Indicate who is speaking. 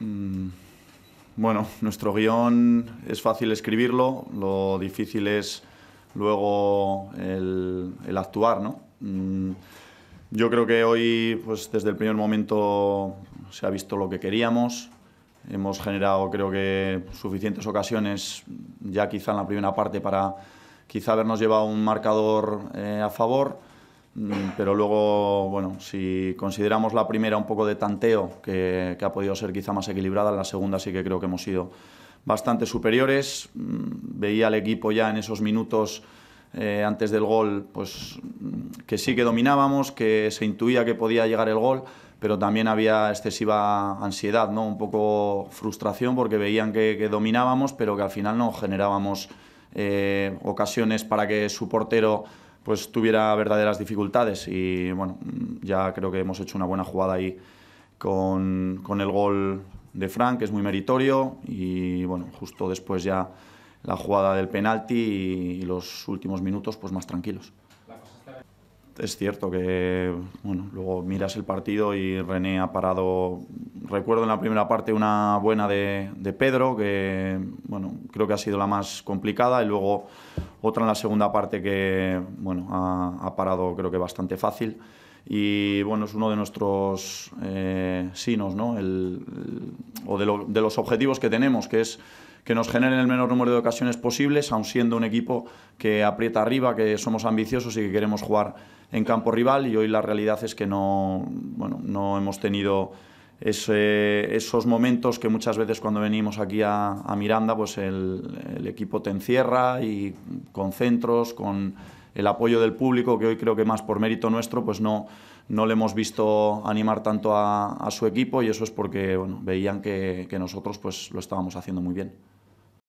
Speaker 1: Mm, bueno, nuestro guión es fácil escribirlo, lo difícil es luego el, actuar, ¿no? Mm, yo creo que hoy, pues desde el primer momento se ha visto lo que queríamos, hemos generado creo que suficientes ocasiones ya quizá en la primera parte para quizá habernos llevado un marcador eh, a favor, Mm, pero luego, bueno, si consideramos la primera un poco de tanteo, que, ha podido ser quizá más equilibrada, la segunda sí que creo que hemos sido bastante superiores. Mm, veía al equipo ya en esos minutos eh, antes del gol, pues mm, que sí que dominábamos, que se intuía que podía llegar el gol, pero también había excesiva ansiedad, ¿no? Un poco frustración porque veían que, dominábamos, pero que al final no generábamos eh, ocasiones para que su portero pues tuviera verdaderas dificultades y bueno, ya creo que hemos hecho una buena jugada ahí con, el gol de Frank, que es muy meritorio y bueno, justo después ya la jugada del penalti y, los últimos minutos pues más tranquilos. Es cierto que bueno, luego miras el partido y René ha parado recuerdo en la primera parte una buena de, Pedro, que bueno, creo que ha sido la más complicada, y luego otra en la segunda parte que bueno, ha, parado creo que bastante fácil. Y bueno, es uno de nuestros eh, sinos, ¿no? el, o de, los objetivos que tenemos, que es que nos generen el menor número de ocasiones posibles, aun siendo un equipo que aprieta arriba, que somos ambiciosos y que queremos jugar en campo rival. Y hoy la realidad es que no, no hemos tenido esos momentos que muchas veces cuando venimos aquí a, Miranda, pues el, equipo te encierra y con centros, con el apoyo del público, que hoy creo que más por mérito nuestro, pues no, le hemos visto animar tanto a, su equipo y eso es porque veían que, nosotros pues, lo estábamos haciendo muy bien.